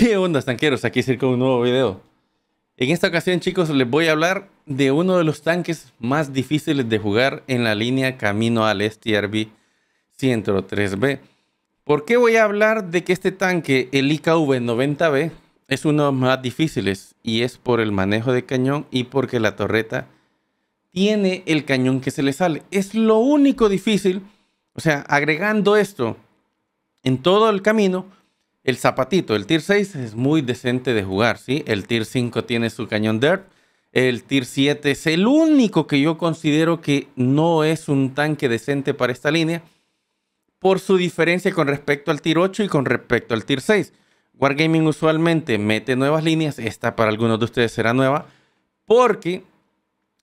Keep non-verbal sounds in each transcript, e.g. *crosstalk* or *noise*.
*laughs* ¿Qué onda, tanqueros? Aquí Circo, un nuevo video. En esta ocasión, chicos, les voy a hablar de uno de los tanques más difíciles de jugar en la línea Camino al STRB este 103B. ¿Por qué voy a hablar de que este tanque, el IKV-90B, es uno de los más difíciles? Y es por el manejo de cañón y porque la torreta tiene el cañón que se le sale. Es lo único difícil. O sea, agregando esto en todo el camino el zapatito, el tier 6 es muy decente de jugar, ¿sí? El tier 5 tiene su cañón dirt. El tier 7 es el único que yo considero que no es un tanque decente para esta línea. Por su diferencia con respecto al tier 8 y con respecto al tier 6. Wargaming usualmente mete nuevas líneas. Esta para algunos de ustedes será nueva. Porque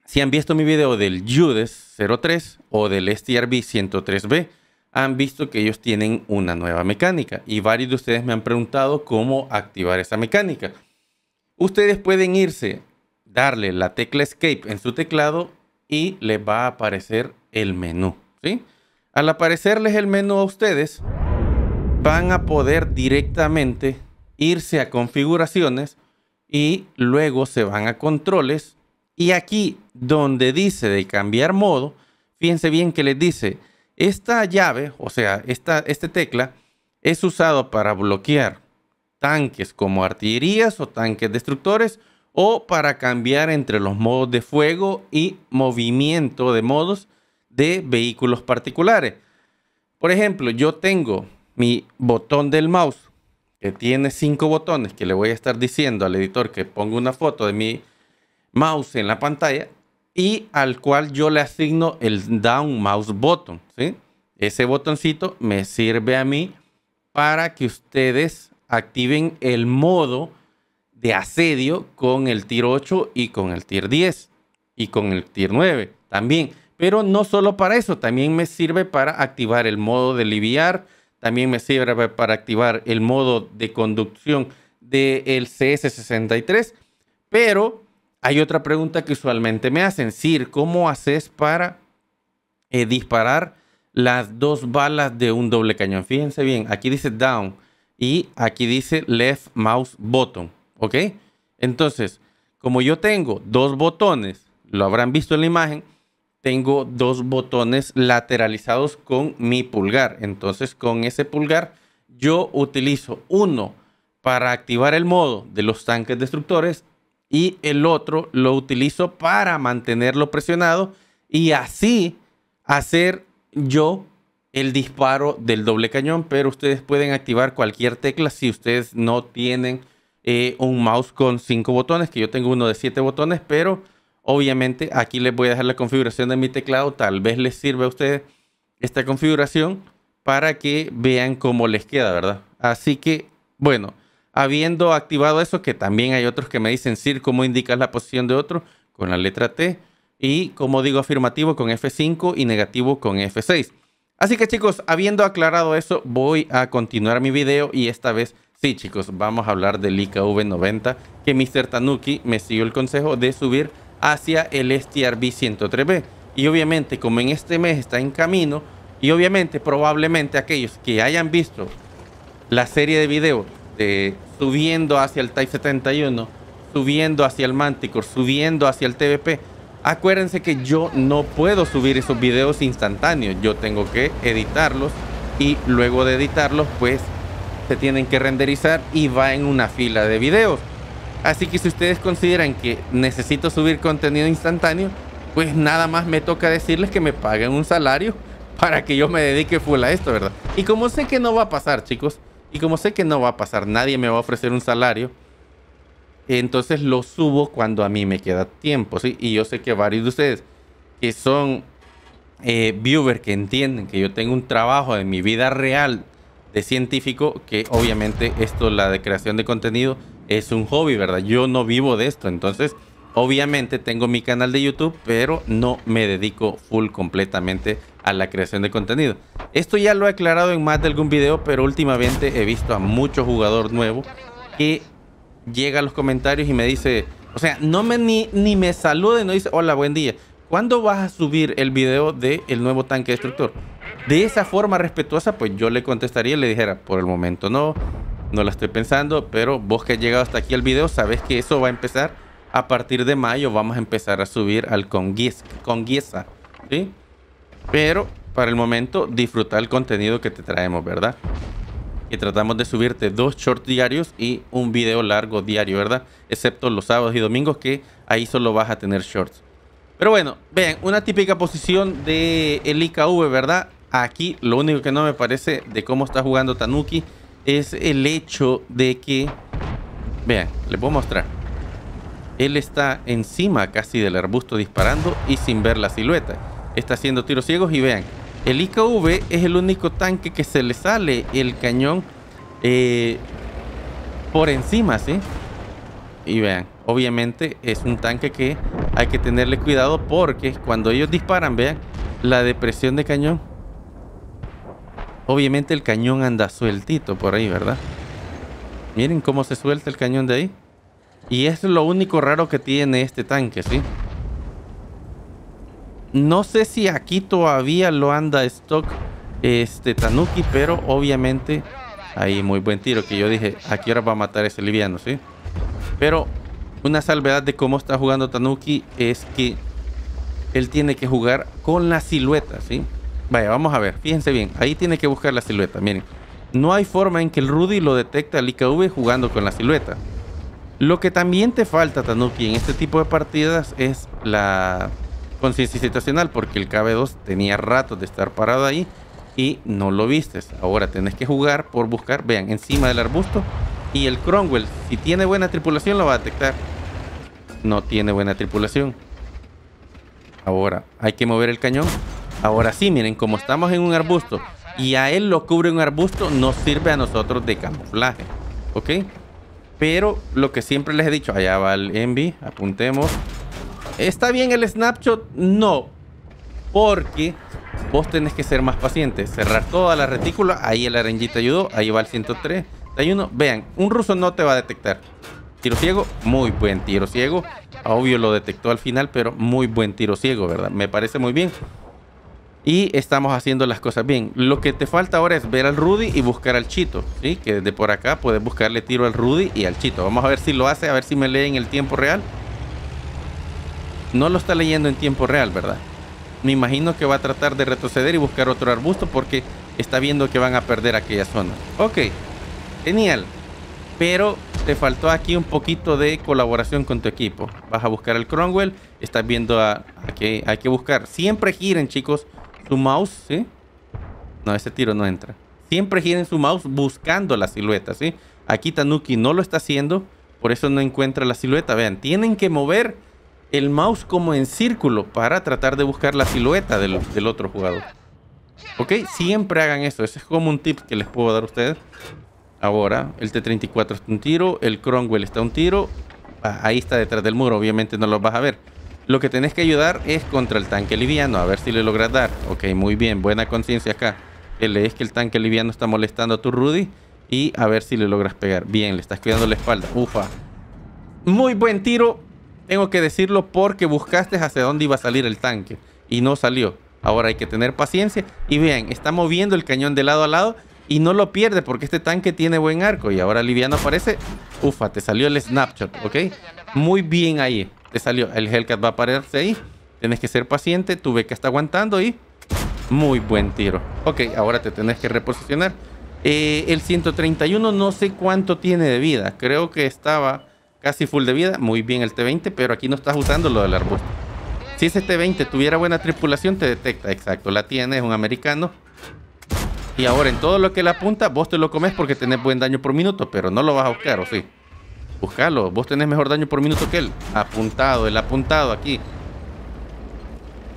si han visto mi video del Judas 03 o del STRB 103B, han visto que ellos tienen una nueva mecánica y varios de ustedes me han preguntado cómo activar esa mecánica. Ustedes pueden irse, darle la tecla escape en su teclado y les va a aparecer el menú. ¿sí? Al aparecerles el menú a ustedes, van a poder directamente irse a configuraciones y luego se van a controles. Y aquí donde dice de cambiar modo, fíjense bien que les dice esta llave, o sea, esta, este tecla, es usado para bloquear tanques como artillerías o tanques destructores o para cambiar entre los modos de fuego y movimiento de modos de vehículos particulares. Por ejemplo, yo tengo mi botón del mouse que tiene cinco botones que le voy a estar diciendo al editor que ponga una foto de mi mouse en la pantalla y al cual yo le asigno el down mouse button. Ese botoncito me sirve a mí para que ustedes activen el modo de asedio con el tier 8 y con el tier 10 y con el tier 9 también. Pero no solo para eso, también me sirve para activar el modo de aliviar, también me sirve para activar el modo de conducción del CS63, pero hay otra pregunta que usualmente me hacen, Sir, ¿cómo haces para eh, disparar las dos balas de un doble cañón? Fíjense bien, aquí dice down y aquí dice left mouse button, ¿ok? Entonces, como yo tengo dos botones, lo habrán visto en la imagen, tengo dos botones lateralizados con mi pulgar. Entonces, con ese pulgar yo utilizo uno para activar el modo de los tanques destructores y el otro lo utilizo para mantenerlo presionado y así hacer yo el disparo del doble cañón, pero ustedes pueden activar cualquier tecla si ustedes no tienen eh, un mouse con cinco botones, que yo tengo uno de siete botones, pero obviamente aquí les voy a dejar la configuración de mi teclado, tal vez les sirva a ustedes esta configuración para que vean cómo les queda, ¿verdad? Así que, bueno, habiendo activado eso, que también hay otros que me dicen sí ¿cómo indicas la posición de otro? Con la letra T. Y como digo, afirmativo con F5 y negativo con F6. Así que chicos, habiendo aclarado eso, voy a continuar mi video y esta vez sí chicos, vamos a hablar del IKV90 que Mr. Tanuki me siguió el consejo de subir hacia el STRB 103B. Y obviamente como en este mes está en camino y obviamente probablemente aquellos que hayan visto la serie de videos este, subiendo hacia el Type 71, subiendo hacia el Manticore, subiendo hacia el TVP. Acuérdense que yo no puedo subir esos videos instantáneos, yo tengo que editarlos y luego de editarlos pues se tienen que renderizar y va en una fila de videos. Así que si ustedes consideran que necesito subir contenido instantáneo, pues nada más me toca decirles que me paguen un salario *laughs* para que yo me dedique full a esto, ¿verdad? Y como sé que no va a pasar, chicos, y como sé que no va a pasar, nadie me va a ofrecer un salario, entonces lo subo cuando a mí me queda tiempo, ¿sí? Y yo sé que varios de ustedes que son eh, viewers que entienden que yo tengo un trabajo en mi vida real de científico, que obviamente esto, la de creación de contenido, es un hobby, ¿verdad? Yo no vivo de esto, entonces obviamente tengo mi canal de YouTube, pero no me dedico full completamente a la creación de contenido. Esto ya lo he aclarado en más de algún video, pero últimamente he visto a muchos jugador nuevo que llega a los comentarios y me dice, o sea, no me ni, me salude, no dice, hola, buen día. ¿Cuándo vas a subir el video del el nuevo tanque destructor? De esa forma respetuosa, pues yo le contestaría y le dijera, por el momento no, no la estoy pensando, pero vos que has llegado hasta aquí al video, sabes que eso va a empezar a partir de mayo, vamos a empezar a subir al Congiesa. ¿sí? Pero para el momento, disfruta el contenido que te traemos, ¿verdad? Y tratamos de subirte dos shorts diarios y un video largo diario, ¿verdad? Excepto los sábados y domingos que ahí solo vas a tener shorts. Pero bueno, vean, una típica posición de IKV, ¿verdad? Aquí lo único que no me parece de cómo está jugando Tanuki es el hecho de que... Vean, les voy a mostrar. Él está encima casi del arbusto disparando y sin ver la silueta está haciendo tiros ciegos y vean, el IKV es el único tanque que se le sale el cañón eh, por encima, ¿sí? Y vean, obviamente es un tanque que hay que tenerle cuidado porque cuando ellos disparan, vean, la depresión de cañón. Obviamente el cañón anda sueltito por ahí, ¿verdad? Miren cómo se suelta el cañón de ahí. Y es lo único raro que tiene este tanque, ¿sí? sí no sé si aquí todavía lo anda stock este Tanuki, pero obviamente ahí muy buen tiro que yo dije, aquí ahora va a matar ese liviano, sí? Pero una salvedad de cómo está jugando Tanuki es que él tiene que jugar con la silueta, ¿sí? Vaya, vamos a ver, fíjense bien, ahí tiene que buscar la silueta, miren. No hay forma en que el Rudy lo detecte al IKV jugando con la silueta. Lo que también te falta, Tanuki, en este tipo de partidas es la conciencia situacional porque el KB2 tenía rato de estar parado ahí y no lo viste Ahora tenés que jugar por buscar, vean, encima del arbusto y el Cromwell, si tiene buena tripulación lo va a detectar. No tiene buena tripulación. Ahora hay que mover el cañón. Ahora sí, miren, como estamos en un arbusto y a él lo cubre un arbusto, nos sirve a nosotros de camuflaje. ¿Ok? Pero lo que siempre les he dicho, allá va el Envy, apuntemos. ¿Está bien el snapshot? No. Porque vos tenés que ser más paciente. Cerrar toda la retícula. Ahí el arenguito ayudó. Ahí va el 103. Uno, vean, un ruso no te va a detectar. Tiro ciego, muy buen tiro ciego. Obvio lo detectó al final, pero muy buen tiro ciego, ¿verdad? Me parece muy bien. Y estamos haciendo las cosas bien. Lo que te falta ahora es ver al Rudy y buscar al Chito, ¿sí? Que desde por acá puedes buscarle tiro al Rudy y al Chito. Vamos a ver si lo hace, a ver si me lee en el tiempo real no lo está leyendo en tiempo real, ¿verdad? Me imagino que va a tratar de retroceder y buscar otro arbusto porque está viendo que van a perder aquella zona. Ok, genial. Pero te faltó aquí un poquito de colaboración con tu equipo. Vas a buscar el Cromwell, estás viendo a, que hay que buscar. Siempre giren, chicos, su mouse, ¿sí? No, ese tiro no entra. Siempre giren su mouse buscando la silueta, ¿sí? Aquí Tanuki no lo está haciendo, por eso no encuentra la silueta. Vean, tienen que mover el mouse como en círculo para tratar de buscar la silueta del, otro jugador. Ok, siempre hagan eso. Ese es como un tip que les puedo dar a ustedes. Ahora, el T-34 está un tiro, el Cromwell está un tiro. Ah, ahí está detrás del muro, obviamente no lo vas a ver. Lo que tenés que ayudar es contra el tanque liviano, a ver si le logras dar. Ok, muy bien, buena conciencia acá. Lees que el tanque liviano está molestando a tu Rudy y a ver si le logras pegar. Bien, le estás cuidando la espalda. Ufa. Muy buen tiro, tengo que decirlo porque buscaste hacia dónde iba a salir el tanque y no salió. Ahora hay que tener paciencia y vean, está moviendo el cañón de lado a lado y no lo pierde porque este tanque tiene buen arco y ahora Liviano aparece. Ufa, te salió el snapshot, ¿ok? Muy bien ahí. Te salió. El Hellcat va a pararse ahí. Tienes que ser paciente. Tu que está aguantando y... Muy buen tiro. Ok, ahora te tenés que reposicionar. Eh, el 131 no sé cuánto tiene de vida. Creo que estaba casi full de vida, muy bien el T20, pero aquí no estás usando lo del arbusto. Si ese T20 tuviera buena tripulación, te detecta, exacto, la tiene, es un americano. Y ahora en todo lo que le apunta, vos te lo comes porque tenés buen daño por minuto, pero no lo vas a buscar, ¿o sí? Buscalo, vos tenés mejor daño por minuto que él. Apuntado, el apuntado aquí.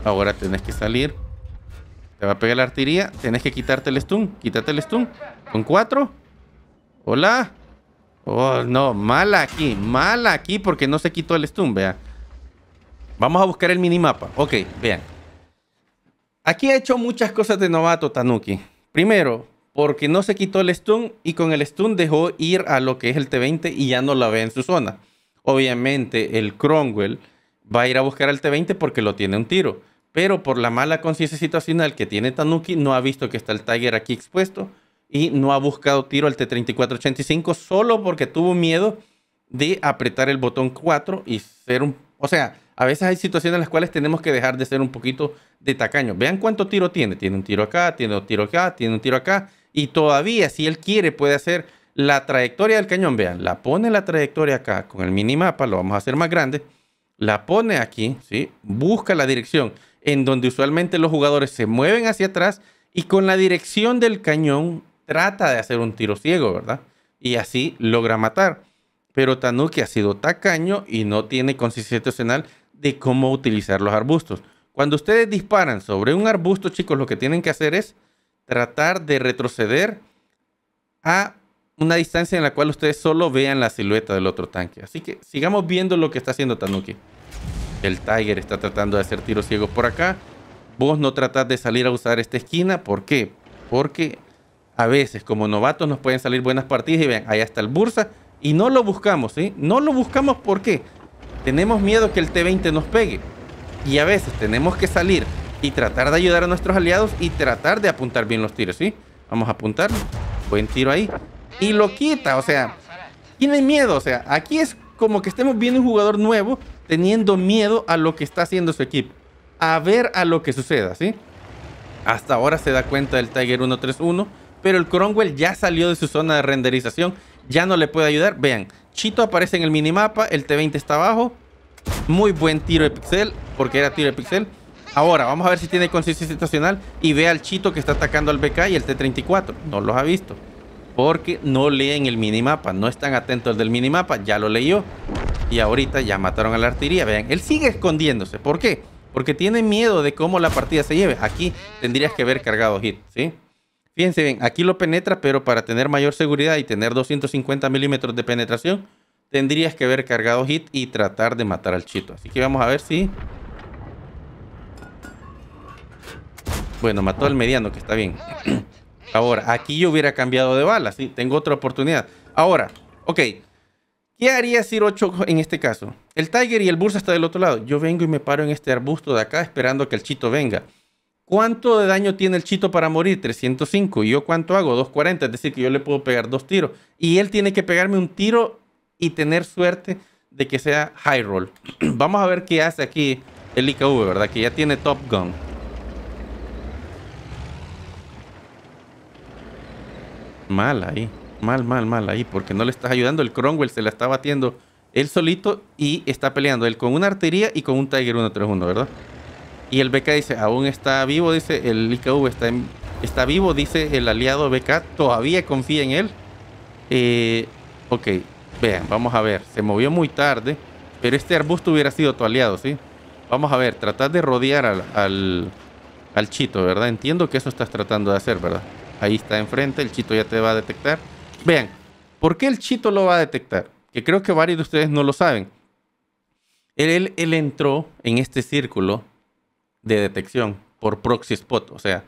Ahora tenés que salir. Te va a pegar la artillería. Tenés que quitarte el stun. Quítate el stun. Con cuatro. Hola. Oh, no, mala aquí, mala aquí porque no se quitó el stun, vean. Vamos a buscar el minimapa. Ok, vean. Aquí ha hecho muchas cosas de novato Tanuki. Primero, porque no se quitó el stun y con el stun dejó ir a lo que es el T20 y ya no la ve en su zona. Obviamente el Cromwell va a ir a buscar al T20 porque lo tiene un tiro. Pero por la mala conciencia situacional que tiene Tanuki, no ha visto que está el Tiger aquí expuesto y no ha buscado tiro al T-3485 solo porque tuvo miedo de apretar el botón 4 y ser un... O sea, a veces hay situaciones en las cuales tenemos que dejar de ser un poquito de tacaño. Vean cuánto tiro tiene. Tiene un tiro acá, tiene un tiro acá, tiene un tiro acá. Y todavía, si él quiere, puede hacer la trayectoria del cañón. Vean, la pone la trayectoria acá con el minimapa, lo vamos a hacer más grande. La pone aquí, ¿sí? Busca la dirección en donde usualmente los jugadores se mueven hacia atrás y con la dirección del cañón trata de hacer un tiro ciego, ¿verdad? Y así logra matar. Pero Tanuki ha sido tacaño y no tiene consistencia emocional de cómo utilizar los arbustos. Cuando ustedes disparan sobre un arbusto, chicos, lo que tienen que hacer es tratar de retroceder a una distancia en la cual ustedes solo vean la silueta del otro tanque. Así que sigamos viendo lo que está haciendo Tanuki. El Tiger está tratando de hacer tiros ciegos por acá. Vos no tratás de salir a usar esta esquina. ¿Por qué? Porque a veces como novatos nos pueden salir buenas partidas y vean, ahí está el Bursa y no lo buscamos, ¿sí? No lo buscamos porque tenemos miedo que el T20 nos pegue y a veces tenemos que salir y tratar de ayudar a nuestros aliados y tratar de apuntar bien los tiros, ¿sí? Vamos a apuntar, buen tiro ahí y lo quita, o sea, tiene miedo, o sea, aquí es como que estemos viendo un jugador nuevo teniendo miedo a lo que está haciendo su equipo, a ver a lo que suceda, ¿sí? Hasta ahora se da cuenta del Tiger 131 pero el Cromwell ya salió de su zona de renderización, ya no le puede ayudar. Vean, Chito aparece en el minimapa, el T20 está abajo, muy buen tiro de pixel, porque era tiro de pixel. Ahora, vamos a ver si tiene conciencia situacional. y ve al Chito que está atacando al BK y el T34. No los ha visto. Porque no leen el minimapa, no están atentos al del minimapa, ya lo leyó. Y ahorita ya mataron a la artillería. Vean, él sigue escondiéndose. ¿Por qué? Porque tiene miedo de cómo la partida se lleve. Aquí tendrías que ver cargado hit, ¿sí? Fíjense bien, aquí lo penetra, pero para tener mayor seguridad y tener 250 milímetros de penetración, tendrías que haber cargado hit y tratar de matar al chito. Así que vamos a ver si... Bueno, mató al mediano, que está bien. *clears throat* Ahora, aquí yo hubiera cambiado de bala, sí, tengo otra oportunidad. Ahora, ok, ¿qué haría Sirocho 8 en este caso? El Tiger y el Bursa está del otro lado. Yo vengo y me paro en este arbusto de acá esperando que el chito venga. ¿Cuánto de daño tiene el chito para morir? 305. ¿Y yo cuánto hago? 240. Es decir, que yo le puedo pegar dos tiros. Y él tiene que pegarme un tiro y tener suerte de que sea high roll. *clears throat* Vamos a ver qué hace aquí el IKV, ¿verdad? Que ya tiene Top Gun. Mal ahí. Mal, mal, mal ahí. Porque no le estás ayudando. El Cromwell se la está batiendo él solito y está peleando él con una artería y con un Tiger 1 ¿verdad? Y el BK dice, aún está vivo, dice, el IKV está, está vivo, dice el aliado BK, todavía confía en él. Eh, ok, vean, vamos a ver, se movió muy tarde, pero este arbusto hubiera sido tu aliado, ¿sí? Vamos a ver, tratar de rodear al, chito, ¿verdad? Entiendo que eso estás tratando de hacer, ¿verdad? Ahí está enfrente, el chito ya te va a detectar. Vean, ¿por qué el chito lo va a detectar? Que creo que varios de ustedes no lo saben. él, él, entró en este círculo de detección por proxy spot, o sea,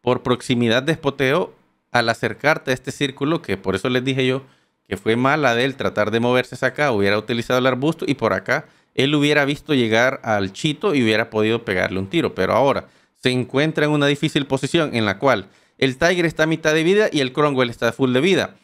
por proximidad de spoteo al acercarte a este círculo, que por eso les dije yo que fue mala de él tratar de moverse acá, hubiera utilizado el arbusto y por acá él hubiera visto llegar al chito y hubiera podido pegarle un tiro, pero ahora se encuentra en una difícil posición en la cual el Tiger está a mitad de vida y el Cromwell está full de vida.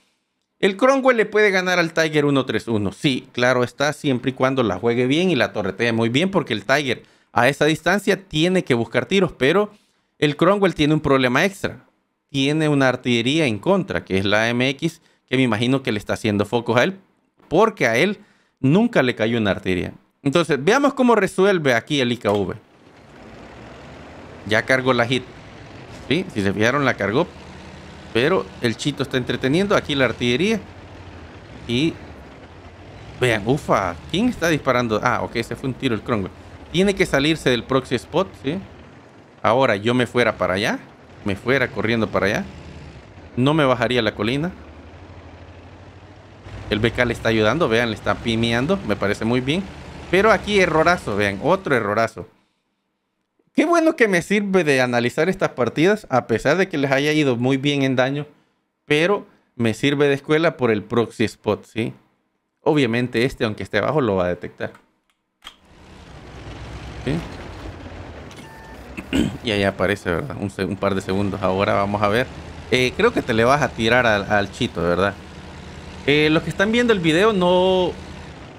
El Cromwell le puede ganar al Tiger 1-3-1. Sí, claro está, siempre y cuando la juegue bien y la torretee muy bien, porque el Tiger a esa distancia, tiene que buscar tiros, pero el Cromwell tiene un problema extra. Tiene una artillería en contra, que es la MX, que me imagino que le está haciendo focos a él, porque a él nunca le cayó una artillería. Entonces, veamos cómo resuelve aquí el IKV. Ya cargó la hit. ¿Sí? Si se fijaron, la cargó. Pero el Chito está entreteniendo. Aquí la artillería. Y... Vean, ufa. ¿Quién está disparando? Ah, ok, se fue un tiro el Cromwell. Tiene que salirse del proxy spot, ¿sí? Ahora yo me fuera para allá. Me fuera corriendo para allá. No me bajaría la colina. El BK le está ayudando, vean, le está pimeando. Me parece muy bien. Pero aquí errorazo, vean, otro errorazo. Qué bueno que me sirve de analizar estas partidas, a pesar de que les haya ido muy bien en daño, pero me sirve de escuela por el proxy spot, ¿sí? Obviamente este, aunque esté abajo, lo va a detectar. *clears throat* Y ahí aparece, ¿verdad? Un, par de segundos. Ahora vamos a ver. Eh, creo que te le vas a tirar al, chito, ¿verdad? Eh, los que están viendo el video no,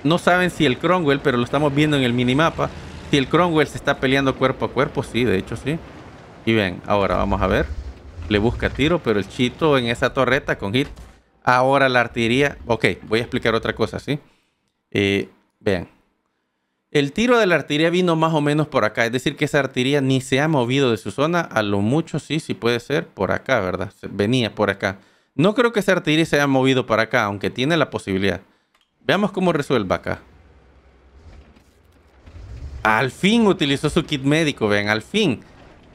no saben si el Cromwell, pero lo estamos viendo en el minimapa. Si el Cromwell se está peleando cuerpo a cuerpo, sí, de hecho sí. Y ven, ahora vamos a ver. Le busca tiro, pero el chito en esa torreta con hit. Ahora la artillería. Ok, voy a explicar otra cosa, ¿sí? Eh, vean. El tiro de la artillería vino más o menos por acá, es decir, que esa artillería ni se ha movido de su zona, a lo mucho sí, sí puede ser por acá, ¿verdad? Venía por acá. No creo que esa artillería se haya movido para acá, aunque tiene la posibilidad. Veamos cómo resuelva acá. Al fin utilizó su kit médico, vean, al fin.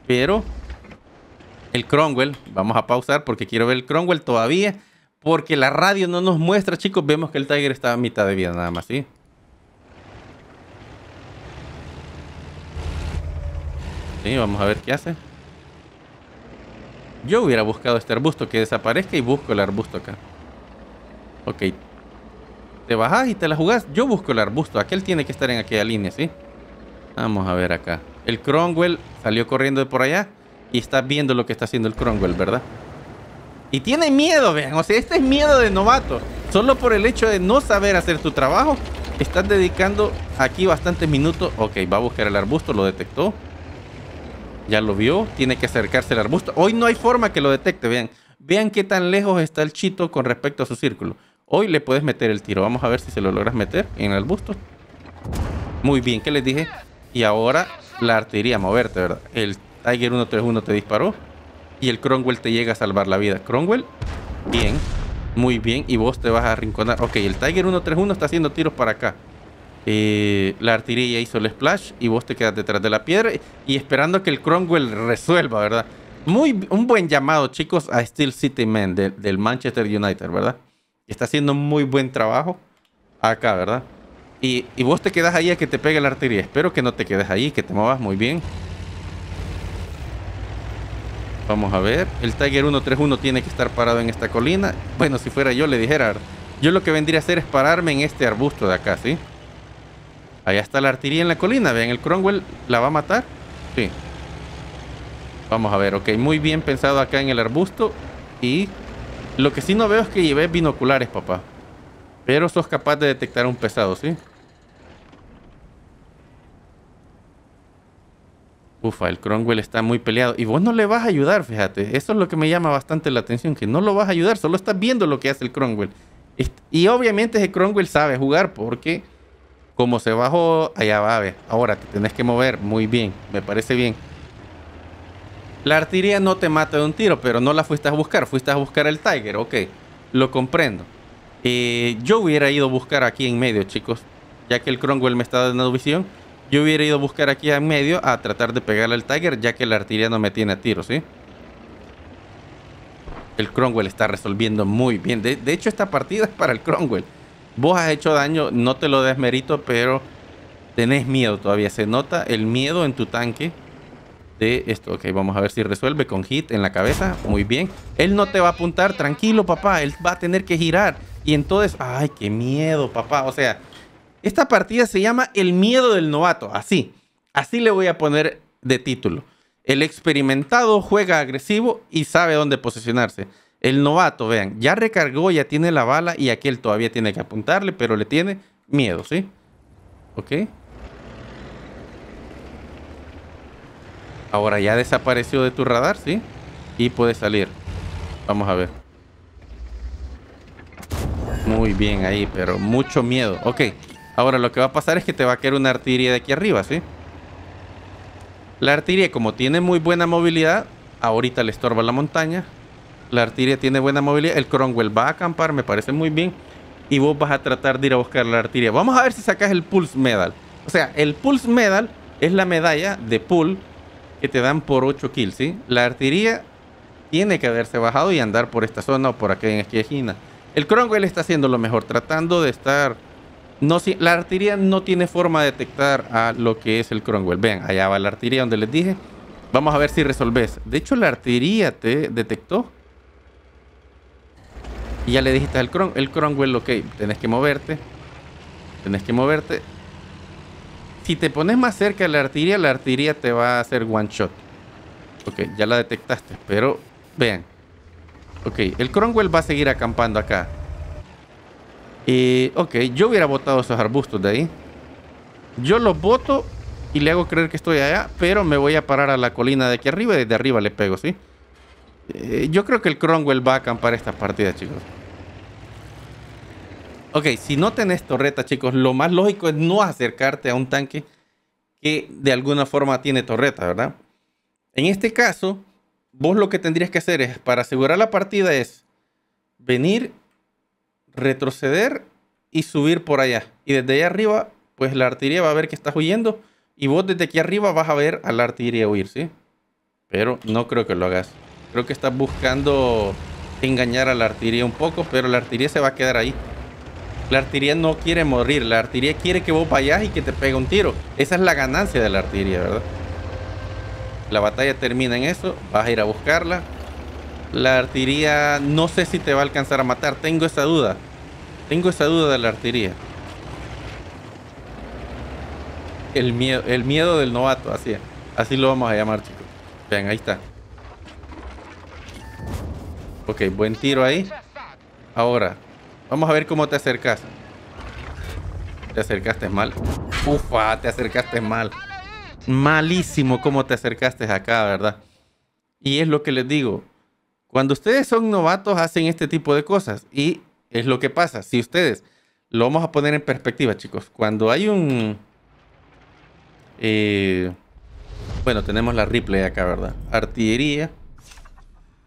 Pero el Cromwell, vamos a pausar porque quiero ver el Cromwell todavía, porque la radio no nos muestra, chicos, vemos que el Tiger está a mitad de vida nada más, ¿sí? vamos a ver qué hace. Yo hubiera buscado este arbusto que desaparezca y busco el arbusto acá. Ok. Te bajas y te la jugás. Yo busco el arbusto. Aquel tiene que estar en aquella línea, ¿sí? Vamos a ver acá. El Cromwell salió corriendo de por allá y está viendo lo que está haciendo el Cromwell, ¿verdad? Y tiene miedo, vean. O sea, este es miedo de novato. Solo por el hecho de no saber hacer tu trabajo, estás dedicando aquí bastantes minutos. Ok, va a buscar el arbusto, lo detectó. Ya lo vio, tiene que acercarse al arbusto. Hoy no hay forma que lo detecte, vean. Vean qué tan lejos está el chito con respecto a su círculo. Hoy le puedes meter el tiro. Vamos a ver si se lo logras meter en el arbusto. Muy bien, ¿qué les dije? Y ahora la artería moverte, ¿verdad? El Tiger 131 te disparó y el Cromwell te llega a salvar la vida. Cromwell, bien, muy bien. Y vos te vas a arrinconar. Ok, el Tiger 131 está haciendo tiros para acá. Eh, la artillería hizo el splash y vos te quedas detrás de la piedra y esperando que el Cromwell resuelva, ¿verdad? Muy, un buen llamado, chicos, a Steel City Man del Manchester United, ¿verdad? Está haciendo muy buen trabajo acá, ¿verdad? Y, vos te quedas ahí a que te pegue la artillería Espero que no te quedes ahí, que te muevas muy bien. Vamos a ver. El Tiger 131 tiene que estar parado en esta colina. Bueno, si fuera yo le dijera, yo lo que vendría a hacer es pararme en este arbusto de acá, ¿sí? sí Allá está la artillería en la colina. Vean, el Cromwell la va a matar. Sí. Vamos a ver, ok. Muy bien pensado acá en el arbusto. Y lo que sí no veo es que lleves binoculares, papá. Pero sos capaz de detectar un pesado, ¿sí? Ufa, el Cromwell está muy peleado. Y vos no le vas a ayudar, fíjate. Eso es lo que me llama bastante la atención, que no lo vas a ayudar. Solo estás viendo lo que hace el Cromwell. Y obviamente ese Cromwell sabe jugar porque como se bajó, allá va a ver. Ahora te tenés que mover muy bien. Me parece bien. La artillería no te mata de un tiro, pero no la fuiste a buscar. Fuiste a buscar el Tiger. Ok, lo comprendo. Eh, yo hubiera ido a buscar aquí en medio, chicos. Ya que el Cromwell me está dando visión. Yo hubiera ido a buscar aquí en medio a tratar de pegarle al Tiger, ya que la artillería no me tiene a tiro, ¿sí? El Cromwell está resolviendo muy bien. de hecho, esta partida es para el Cromwell. Vos has hecho daño, no te lo desmerito, pero tenés miedo todavía. Se nota el miedo en tu tanque de esto. Ok, vamos a ver si resuelve con hit en la cabeza. Muy bien. Él no te va a apuntar. Tranquilo, papá. Él va a tener que girar. Y entonces, ay, qué miedo, papá. O sea, esta partida se llama El miedo del novato. Así. Así le voy a poner de título. El experimentado juega agresivo y sabe dónde posicionarse. El novato, vean, ya recargó, ya tiene la bala y aquel todavía tiene que apuntarle, pero le tiene miedo, ¿sí? ¿Ok? Ahora ya desapareció de tu radar, ¿sí? Y puede salir. Vamos a ver. Muy bien ahí, pero mucho miedo. Ok, ahora lo que va a pasar es que te va a caer una artillería de aquí arriba, ¿sí? La artillería, como tiene muy buena movilidad, ahorita le estorba la montaña. La artillería tiene buena movilidad. El Cromwell va a acampar, me parece muy bien. Y vos vas a tratar de ir a buscar la artillería Vamos a ver si sacas el Pulse Medal. O sea, el Pulse Medal es la medalla de pull que te dan por 8 kills, ¿sí? La artillería tiene que haberse bajado y andar por esta zona o por aquella en esquina. El Cromwell está haciendo lo mejor, tratando de estar... No, la artillería no tiene forma de detectar a lo que es el Cromwell. Vean, allá va la artillería donde les dije. Vamos a ver si resolves. De hecho, la artillería te detectó y ya le dijiste al Cron el Cromwell, ok, tenés que moverte. Tenés que moverte. Si te pones más cerca de la artillería, la artillería te va a hacer one shot. Ok, ya la detectaste, pero vean. Ok, el Cronwell va a seguir acampando acá. ok, yo hubiera botado esos arbustos de ahí. Yo los boto y le hago creer que estoy allá, pero me voy a parar a la colina de aquí arriba y desde arriba le pego, ¿sí? Eh, yo creo que el Cromwell va a acampar esta partida, chicos. Ok, si no tenés torreta, chicos, lo más lógico es no acercarte a un tanque que de alguna forma tiene torreta, ¿verdad? En este caso, vos lo que tendrías que hacer es, para asegurar la partida, es venir, retroceder y subir por allá. Y desde allá arriba, pues la artillería va a ver que estás huyendo y vos desde aquí arriba vas a ver a la artillería huir, ¿sí? Pero no creo que lo hagas. Creo que está buscando engañar a la artillería un poco, pero la artillería se va a quedar ahí. La artillería no quiere morir, la artillería quiere que vos vayas y que te pegue un tiro. Esa es la ganancia de la artillería, ¿verdad? La batalla termina en eso, vas a ir a buscarla. La artillería, no sé si te va a alcanzar a matar, tengo esa duda. Tengo esa duda de la artillería. El miedo, el miedo del novato, así, así lo vamos a llamar, chicos. Vean, ahí está. Ok, buen tiro ahí. Ahora, vamos a ver cómo te acercas. Te acercaste mal. Ufa, te acercaste mal. Malísimo cómo te acercaste acá, ¿verdad? Y es lo que les digo. Cuando ustedes son novatos hacen este tipo de cosas. Y es lo que pasa. Si ustedes, lo vamos a poner en perspectiva, chicos. Cuando hay un... Eh, bueno, tenemos la Ripley acá, ¿verdad? Artillería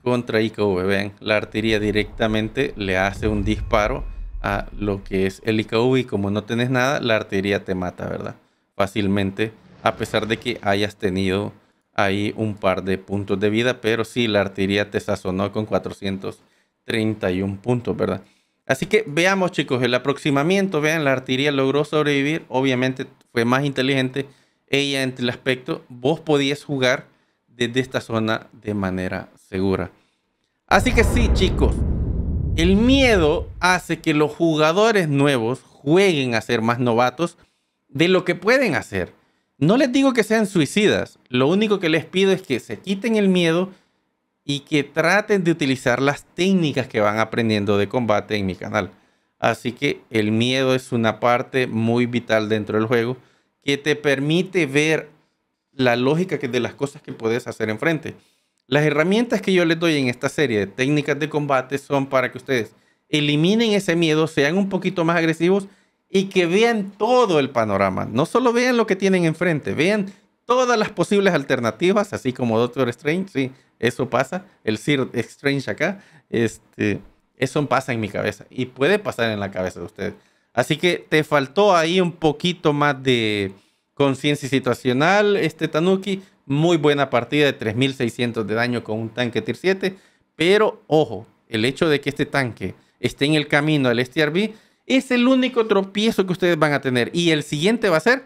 contra IKV. la artería directamente le hace un disparo a lo que es el IKV y como no tenés nada, la artería te mata, ¿verdad? Fácilmente, a pesar de que hayas tenido ahí un par de puntos de vida, pero sí, la artería te sazonó con 431 puntos, ¿verdad? Así que veamos chicos, el aproximamiento, vean, la arteria logró sobrevivir, obviamente fue más inteligente ella en el aspecto, vos podías jugar desde esta zona de manera segura. Así que sí, chicos, el miedo hace que los jugadores nuevos jueguen a ser más novatos de lo que pueden hacer. No les digo que sean suicidas, lo único que les pido es que se quiten el miedo y que traten de utilizar las técnicas que van aprendiendo de combate en mi canal. Así que el miedo es una parte muy vital dentro del juego que te permite ver la lógica de las cosas que puedes hacer enfrente. Las herramientas que yo les doy en esta serie de técnicas de combate son para que ustedes eliminen ese miedo, sean un poquito más agresivos y que vean todo el panorama. No solo vean lo que tienen enfrente, vean todas las posibles alternativas, así como Doctor Strange, sí, eso pasa, el Sir Strange acá, este, eso pasa en mi cabeza y puede pasar en la cabeza de ustedes. Así que te faltó ahí un poquito más de conciencia situacional, este Tanuki, muy buena partida de 3600 de daño con un tanque tier 7. Pero ojo, el hecho de que este tanque esté en el camino al STRB es el único tropiezo que ustedes van a tener. Y el siguiente va a ser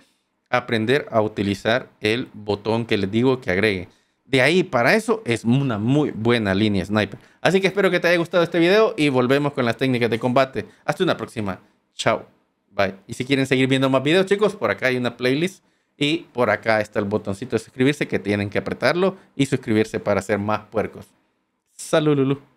aprender a utilizar el botón que les digo que agregue. De ahí para eso es una muy buena línea sniper. Así que espero que te haya gustado este video y volvemos con las técnicas de combate. Hasta una próxima. Chao. Bye. Y si quieren seguir viendo más videos, chicos, por acá hay una playlist y por acá está el botoncito de suscribirse que tienen que apretarlo y suscribirse para hacer más puercos. Salud, Lulu.